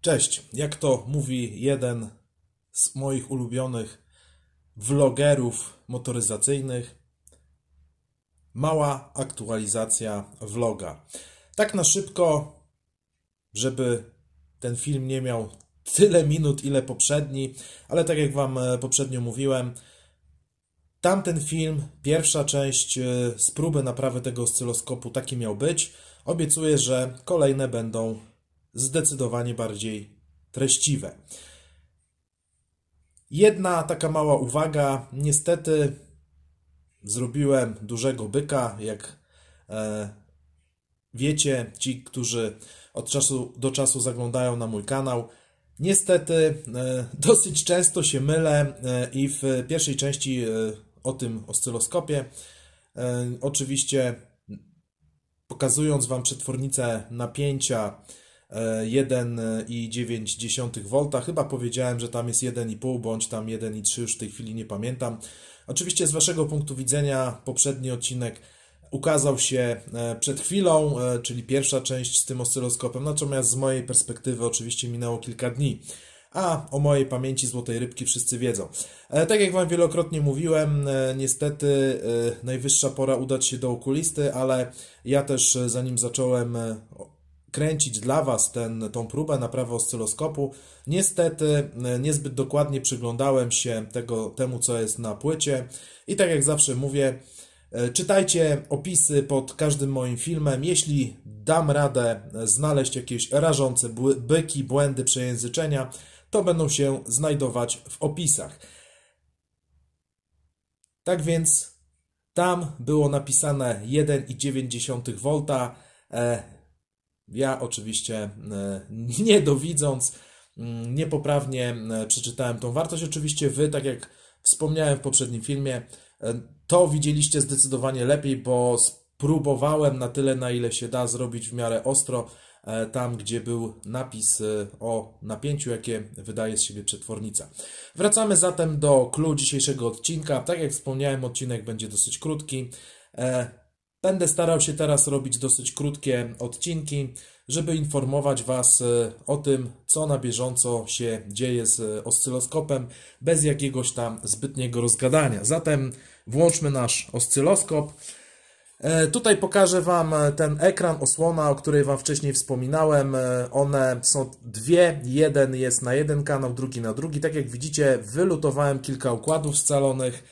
Cześć, jak to mówi jeden z moich ulubionych vlogerów motoryzacyjnych, mała aktualizacja vloga. Tak na szybko, żeby ten film nie miał tyle minut, ile poprzedni, ale tak jak Wam e, poprzednio mówiłem, tamten film, pierwsza część e, z próby naprawy tego oscyloskopu taki miał być. Obiecuję, że kolejne będą zdecydowanie bardziej treściwe. Jedna taka mała uwaga. Niestety zrobiłem dużego byka, jak e, wiecie, ci, którzy od czasu do czasu zaglądają na mój kanał. Niestety e, dosyć często się mylę e, i w pierwszej części o tym oscyloskopie oczywiście pokazując Wam przetwornicę napięcia 1,9 e, e, V. Chyba powiedziałem, że tam jest 1,5 bądź tam 1,3, już w tej chwili nie pamiętam. Oczywiście z Waszego punktu widzenia poprzedni odcinek ukazał się e, przed chwilą, czyli pierwsza część z tym oscyloskopem, natomiast z mojej perspektywy oczywiście minęło kilka dni. A o mojej pamięci złotej rybki wszyscy wiedzą. Tak jak Wam wielokrotnie mówiłem, niestety najwyższa pora udać się do okulisty, ale ja też zanim zacząłem kręcić dla Was ten, tą próbę naprawy oscyloskopu. Niestety e, niezbyt dokładnie przyglądałem się tego, temu, co jest na płycie i tak jak zawsze mówię, e, czytajcie opisy pod każdym moim filmem. Jeśli dam radę e, znaleźć jakieś rażące byki, błędy przejęzyczenia, to będą się znajdować w opisach. Tak więc tam było napisane 1,9 V ja oczywiście e, nie dowidząc, mm, niepoprawnie e, przeczytałem tą wartość. Oczywiście Wy, tak jak wspomniałem w poprzednim filmie, e, to widzieliście zdecydowanie lepiej, bo spróbowałem na tyle, na ile się da, zrobić w miarę ostro tam, gdzie był napis o napięciu, jakie wydaje z siebie przetwornica. Wracamy zatem do clou dzisiejszego odcinka. Tak jak wspomniałem, odcinek będzie dosyć krótki. Będę starał się teraz robić dosyć krótkie odcinki, żeby informować Was e, o tym, co na bieżąco się dzieje z e, oscyloskopem, bez jakiegoś tam zbytniego rozgadania. Zatem włączmy nasz oscyloskop. E, tutaj pokażę Wam ten ekran, osłona, o której Wam wcześniej wspominałem. One są dwie, jeden jest na jeden kanał, drugi na drugi. Tak jak widzicie, wylutowałem kilka układów scalonych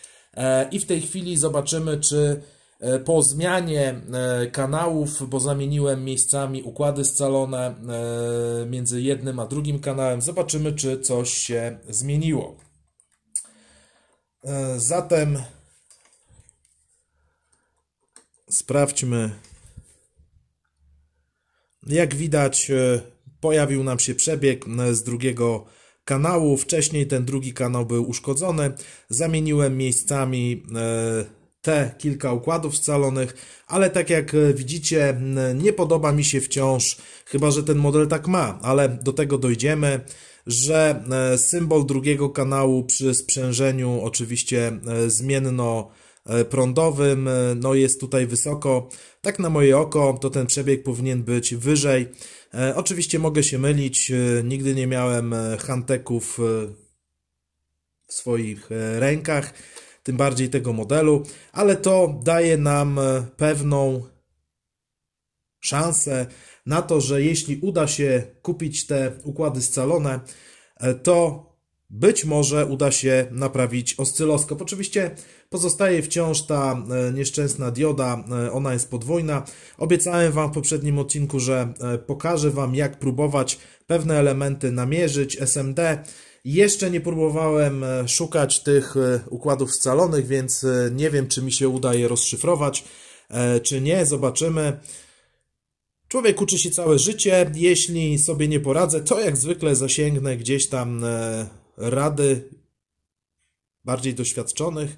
i w tej chwili zobaczymy, czy E, po zmianie e, kanałów, bo zamieniłem miejscami układy scalone e, między jednym a drugim kanałem, zobaczymy, czy coś się zmieniło. Zatem sprawdźmy. Jak widać, pojawił nam się przebieg z drugiego kanału. Wcześniej ten drugi kanał był uszkodzony. Zamieniłem miejscami te kilka układów scalonych, ale tak jak e, widzicie, nie podoba mi się wciąż, chyba że ten model tak ma, ale do tego dojdziemy że e, symbol drugiego kanału przy sprzężeniu oczywiście e, zmienno prądowym, no jest tutaj wysoko. Tak na moje oko to ten przebieg powinien być wyżej. Oczywiście mogę się mylić, nigdy nie miałem hanteków w swoich rękach, tym bardziej tego modelu, ale to daje nam e, pewną szansę na to, że jeśli uda się kupić te układy scalone, e, to być może uda się naprawić oscyloskop. Oczywiście pozostaje wciąż ta e, nieszczęsna dioda, ona jest podwójna. Obiecałem Wam w poprzednim odcinku, że pokażę Wam jak próbować pewne elementy namierzyć SMD jeszcze nie próbowałem e, szukać tych e, układów scalonych, więc e, nie wiem, czy mi się uda je rozszyfrować, czy nie. Zobaczymy. Człowiek uczy się całe życie. Jeśli sobie nie poradzę, to jak zwykle zasięgnę gdzieś tam rady bardziej doświadczonych,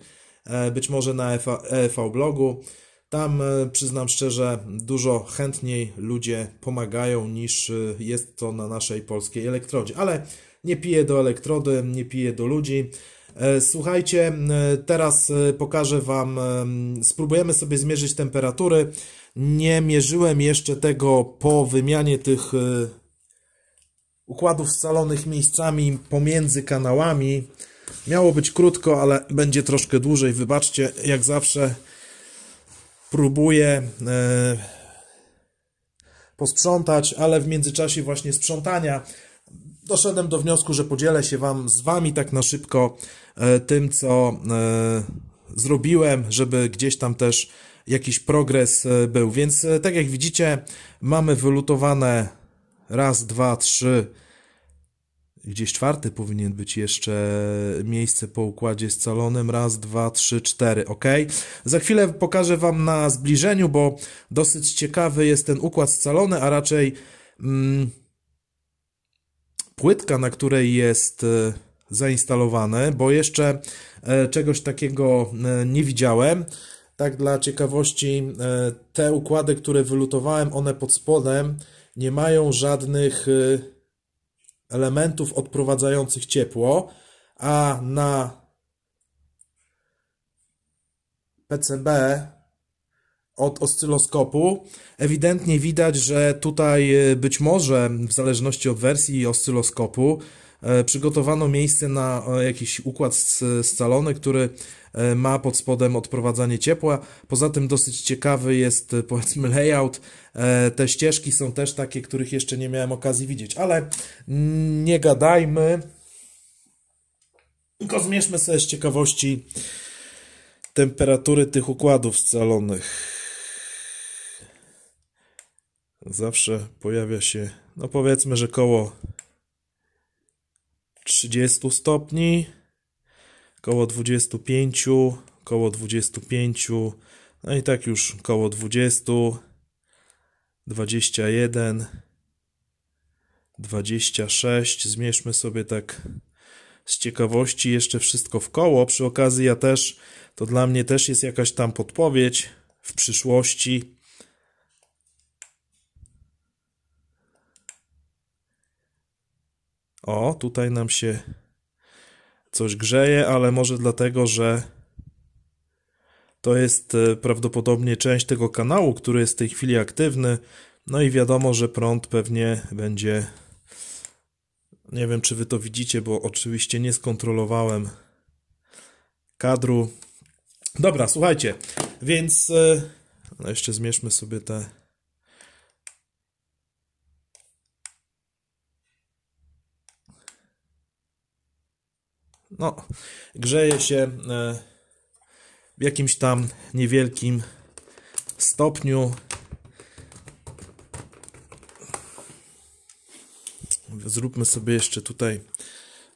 być może na EV blogu. Tam przyznam szczerze, dużo chętniej ludzie pomagają niż jest to na naszej polskiej elektrodzie. Ale nie piję do elektrody, nie piję do ludzi. E, słuchajcie, e, teraz e, pokażę Wam, spróbujemy sobie zmierzyć temperatury. Nie mierzyłem jeszcze tego po wymianie tych układów scalonych miejscami pomiędzy kanałami. Miało być krótko, ale będzie troszkę dłużej. Wybaczcie, jak zawsze próbuję posprzątać, ale w międzyczasie właśnie sprzątania doszedłem do wniosku, że podzielę się wam z wami tak na szybko e, tym, co e, zrobiłem, żeby gdzieś tam też jakiś progres e, był. Więc tak jak widzicie, mamy wylutowane raz, dwa, trzy, gdzieś czwarty powinien być jeszcze miejsce po układzie scalonym. Raz, dwa, trzy, cztery, ok. Za chwilę pokażę Wam na zbliżeniu, bo dosyć ciekawy jest ten układ scalony, a raczej mm, płytka, na której jest e, zainstalowane, bo jeszcze e, czegoś takiego e, nie widziałem. Tak dla ciekawości, te układy, które wylutowałem, one pod spodem nie mają żadnych elementów odprowadzających ciepło, a na PCB od oscyloskopu. Ewidentnie widać, że tutaj e, być może w zależności od wersji oscyloskopu e, przygotowano miejsce na e, jakiś układ scalony, który ma pod spodem odprowadzanie ciepła. Poza tym dosyć ciekawy jest powiedzmy layout. Te ścieżki są też takie, których jeszcze nie miałem okazji widzieć, ale nie gadajmy. Tylko zmierzmy sobie z ciekawości temperatury tych układów scalonych zawsze pojawia się, no powiedzmy, że koło 30 stopni, koło 25, koło 25, no i tak już koło 20, 21, 26. Zmierzmy sobie tak z ciekawości jeszcze wszystko w koło. Przy okazji ja też, to dla mnie też jest jakaś tam podpowiedź w przyszłości O, tutaj nam się coś grzeje, ale może dlatego, że to jest e, prawdopodobnie część tego kanału, który jest w tej chwili aktywny. No i wiadomo, że prąd pewnie będzie... Nie wiem, czy wy to widzicie, bo oczywiście nie skontrolowałem kadru. Dobra, słuchajcie, więc... E, no jeszcze zmierzmy sobie te no, grzeje się e, w jakimś tam niewielkim stopniu. Zróbmy sobie jeszcze tutaj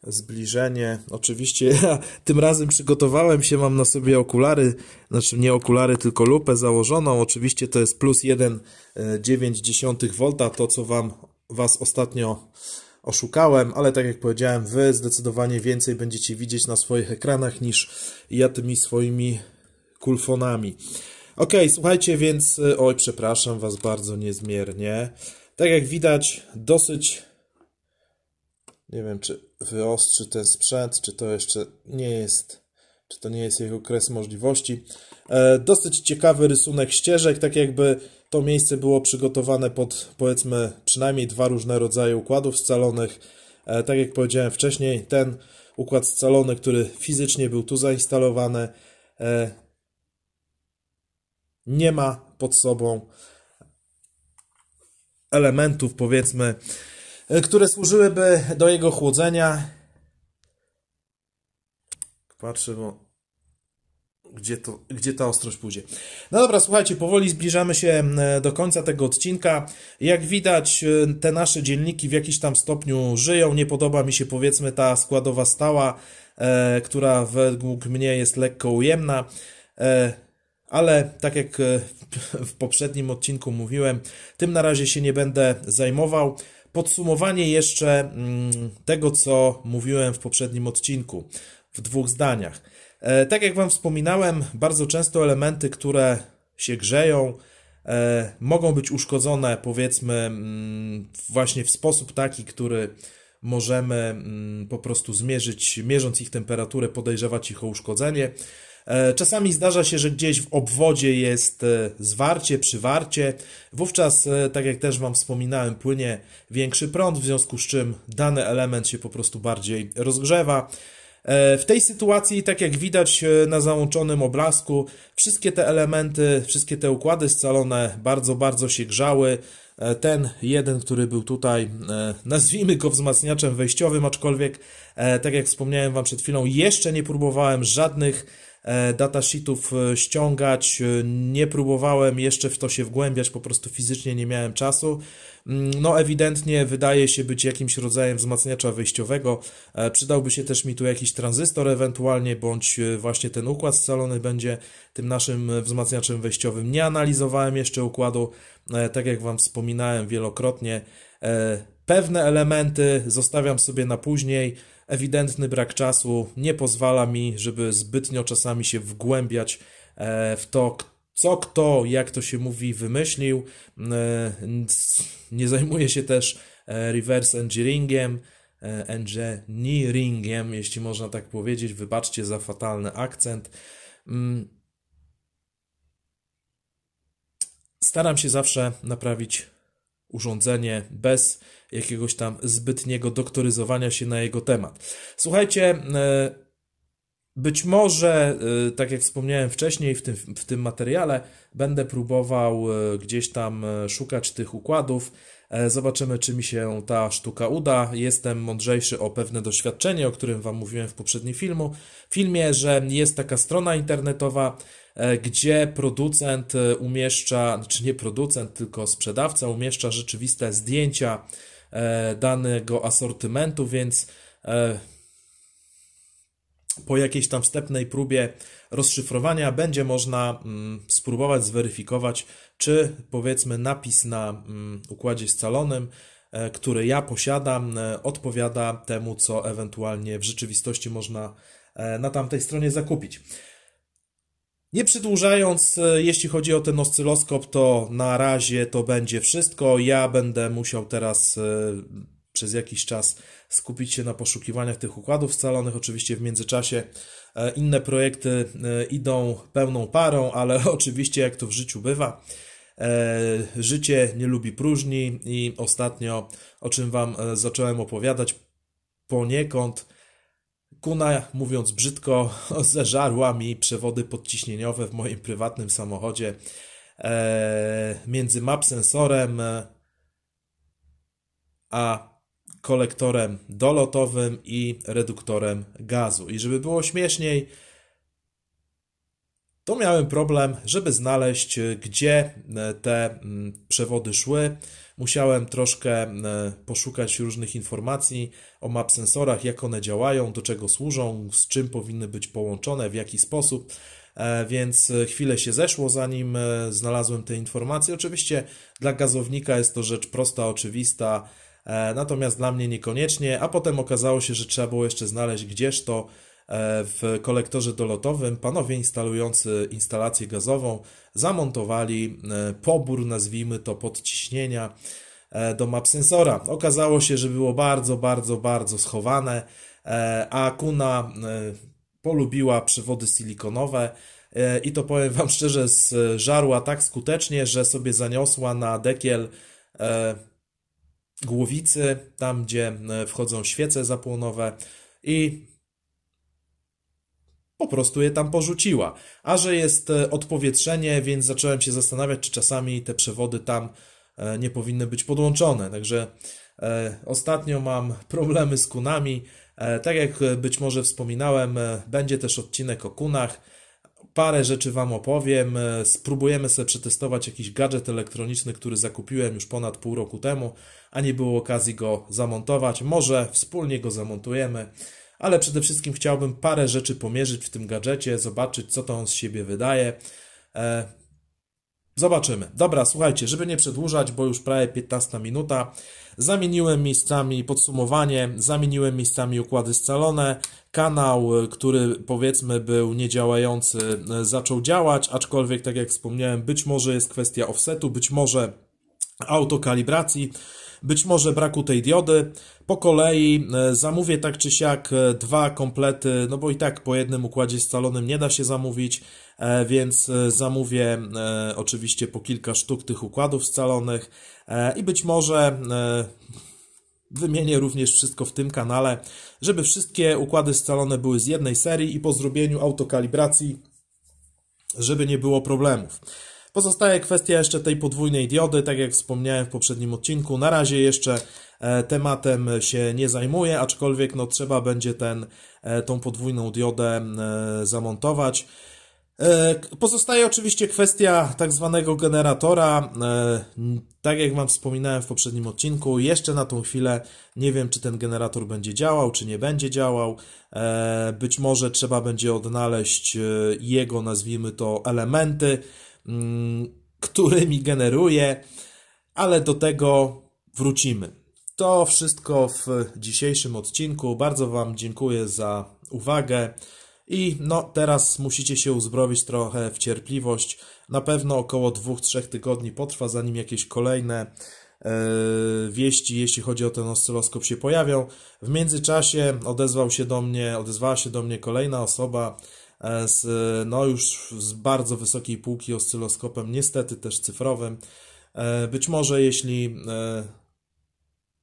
zbliżenie. Oczywiście ja tym razem przygotowałem się, mam na sobie okulary, znaczy nie okulary, tylko lupę założoną. Oczywiście to jest plus 1,9V, e, to co Wam Was ostatnio oszukałem, ale tak jak powiedziałem, Wy zdecydowanie więcej będziecie widzieć na swoich ekranach niż ja tymi swoimi kulfonami. Ok, słuchajcie, więc y, oj, przepraszam Was bardzo niezmiernie. Tak jak widać, dosyć nie wiem, czy wyostrzy ten sprzęt, czy to jeszcze nie jest czy to nie jest jego kres możliwości? E, dosyć ciekawy rysunek ścieżek, tak jakby to miejsce było przygotowane pod powiedzmy przynajmniej dwa różne rodzaje układów scalonych. E, tak jak powiedziałem wcześniej, ten układ scalony, który fizycznie był tu zainstalowany, e, nie ma pod sobą elementów, powiedzmy, które służyłyby do jego chłodzenia Patrzę, bo no, gdzie, to, gdzie ta ostrość pójdzie. No dobra, słuchajcie, powoli zbliżamy się mm, do końca tego odcinka. Jak widać, y, te nasze dzielniki w jakiś tam stopniu żyją. Nie podoba mi się, powiedzmy, ta składowa stała, e, która według mnie jest lekko ujemna. E, ale tak jak e, w poprzednim odcinku mówiłem, tym na razie się nie będę zajmował. Podsumowanie jeszcze mm, tego, co mówiłem w poprzednim odcinku w dwóch zdaniach. E, tak jak Wam wspominałem, bardzo często elementy, które się grzeją, e, mogą być uszkodzone, powiedzmy, mm, właśnie w sposób taki, który możemy mm, po prostu zmierzyć, mierząc ich temperaturę, podejrzewać ich o uszkodzenie. E, czasami zdarza się, że gdzieś w obwodzie jest zwarcie, przywarcie. Wówczas, tak jak też Wam wspominałem, płynie większy prąd, w związku z czym dany element się po prostu bardziej rozgrzewa. E, w tej sytuacji, tak jak widać e, na załączonym obrazku, wszystkie te elementy, wszystkie te układy scalone bardzo, bardzo się grzały. E, ten jeden, który był tutaj, nazwijmy go wzmacniaczem wejściowym, aczkolwiek, tak jak wspomniałem Wam przed chwilą, jeszcze nie próbowałem żadnych E, datasheetów e, ściągać. E, nie próbowałem jeszcze w to się wgłębiać, po prostu fizycznie nie miałem czasu. Mm, no, ewidentnie wydaje się być jakimś rodzajem wzmacniacza wejściowego. Przydałby się też mi tu jakiś tranzystor ewentualnie, bądź właśnie ten układ scalony będzie tym naszym wzmacniaczem wejściowym. Nie analizowałem jeszcze układu, tak jak Wam wspominałem wielokrotnie. Pewne elementy zostawiam sobie na później ewidentny brak czasu nie pozwala mi, żeby zbytnio czasami się wgłębiać e, w to, co kto, jak to się mówi, wymyślił. E, nie zajmuję się też e, reverse engineeringiem, engineeringiem, jeśli można tak powiedzieć. Wybaczcie za fatalny akcent. Mm. Staram się zawsze naprawić urządzenie bez jakiegoś tam zbytniego doktoryzowania się na jego temat. Słuchajcie, e, być może, y, tak jak wspomniałem wcześniej w tym, w tym materiale, będę próbował y, gdzieś tam y, szukać tych układów. E, zobaczymy, czy mi się ta sztuka uda. Jestem mądrzejszy o pewne doświadczenie, o którym Wam mówiłem w poprzednim filmu. filmie, że jest taka strona internetowa, e, gdzie producent e, umieszcza, czy znaczy nie producent, tylko sprzedawca umieszcza rzeczywiste zdjęcia danego asortymentu, więc po jakiejś tam wstępnej próbie rozszyfrowania będzie można mm, spróbować zweryfikować, czy powiedzmy napis na mm, układzie scalonym, e, który ja posiadam, e, odpowiada temu, co ewentualnie w rzeczywistości można e, na tamtej stronie zakupić. Nie przedłużając, jeśli chodzi o ten oscyloskop, to na razie to będzie wszystko. Ja będę musiał teraz przez jakiś czas skupić się na poszukiwaniach tych układów scalonych. Oczywiście w międzyczasie e, inne projekty e, idą pełną parą, ale oczywiście jak to w życiu bywa, e, życie nie lubi próżni i ostatnio, o czym Wam zacząłem opowiadać, poniekąd Kuna, mówiąc brzydko, zeżarła mi przewody podciśnieniowe w moim prywatnym samochodzie między map sensorem a kolektorem dolotowym i reduktorem gazu. I żeby było śmieszniej, to miałem problem, żeby znaleźć, e, gdzie e, te przewody szły. Musiałem troszkę e, poszukać różnych informacji o map sensorach, jak one działają, do czego służą, z czym powinny być połączone, w jaki sposób. Więc chwilę się zeszło, zanim znalazłem te informacje. Oczywiście dla gazownika jest to rzecz prosta, oczywista E, natomiast dla mnie niekoniecznie, a potem okazało się, że trzeba było jeszcze znaleźć gdzieś to e, w kolektorze dolotowym panowie instalujący instalację gazową zamontowali e, pobór, nazwijmy to podciśnienia do map sensora. Okazało się, że było bardzo, bardzo, bardzo schowane, a Kuna polubiła przewody silikonowe i to powiem Wam szczerze, zżarła tak skutecznie, że sobie zaniosła na dekiel głowicy, tam gdzie e, wchodzą świece zapłonowe i po prostu je tam porzuciła. A że jest e, odpowietrzenie, więc zacząłem się zastanawiać, czy czasami te przewody tam e, nie powinny być podłączone. Także ostatnio mam problemy z kunami. Tak jak być może wspominałem, będzie też odcinek o kunach. Parę rzeczy Wam opowiem. E, spróbujemy sobie przetestować jakiś gadżet elektroniczny, który zakupiłem już ponad pół roku temu, a nie było okazji go zamontować. Może wspólnie go zamontujemy, ale przede wszystkim chciałbym parę rzeczy pomierzyć w tym gadżecie, zobaczyć co to on z siebie wydaje. E, zobaczymy. Dobra, słuchajcie, żeby nie przedłużać, bo już prawie 15 minuta. Zamieniłem miejscami podsumowanie, zamieniłem miejscami układy scalone. Kanał, który powiedzmy był niedziałający, e, zaczął działać, aczkolwiek, tak jak wspomniałem, być może jest kwestia offsetu, być może autokalibracji być może braku tej diody. Po kolei e, zamówię tak czy siak e, dwa komplety, no bo i tak po jednym układzie scalonym nie da się zamówić. E, więc e, zamówię e, oczywiście po kilka sztuk tych układów scalonych i być może wymienię również wszystko w tym kanale, żeby wszystkie układy scalone były z jednej serii i po zrobieniu autokalibracji, żeby nie było problemów. Pozostaje kwestia jeszcze tej podwójnej diody, tak jak wspomniałem w poprzednim odcinku. Na razie jeszcze tematem się nie zajmuję, aczkolwiek no, trzeba będzie ten, tą podwójną diodę zamontować. E, pozostaje oczywiście kwestia tak zwanego generatora. E, tak jak Wam wspominałem w poprzednim odcinku, jeszcze na tą chwilę nie wiem, czy ten generator będzie działał, czy nie będzie działał. E, być może trzeba będzie odnaleźć jego, nazwijmy to, elementy, mm, którymi generuje, ale do tego wrócimy. To wszystko w dzisiejszym odcinku. Bardzo Wam dziękuję za uwagę. I no, teraz musicie się uzbroić trochę w cierpliwość. Na pewno około 2-3 tygodni potrwa, zanim jakieś kolejne e, wieści, jeśli chodzi o ten oscyloskop, się pojawią. W międzyczasie odezwał się do mnie, odezwała się do mnie kolejna osoba e, z, no już z bardzo wysokiej półki oscyloskopem, niestety też cyfrowym. E, być może jeśli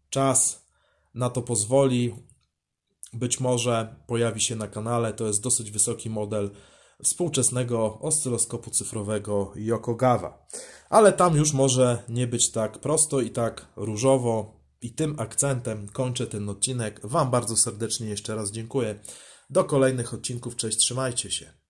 czas na to pozwoli, być może pojawi się na kanale. To jest dosyć wysoki model współczesnego oscyloskopu cyfrowego Yokogawa. Ale tam już może nie być tak prosto i tak różowo. I tym akcentem kończę ten odcinek. Wam bardzo serdecznie jeszcze raz dziękuję. Do kolejnych odcinków. Cześć, trzymajcie się.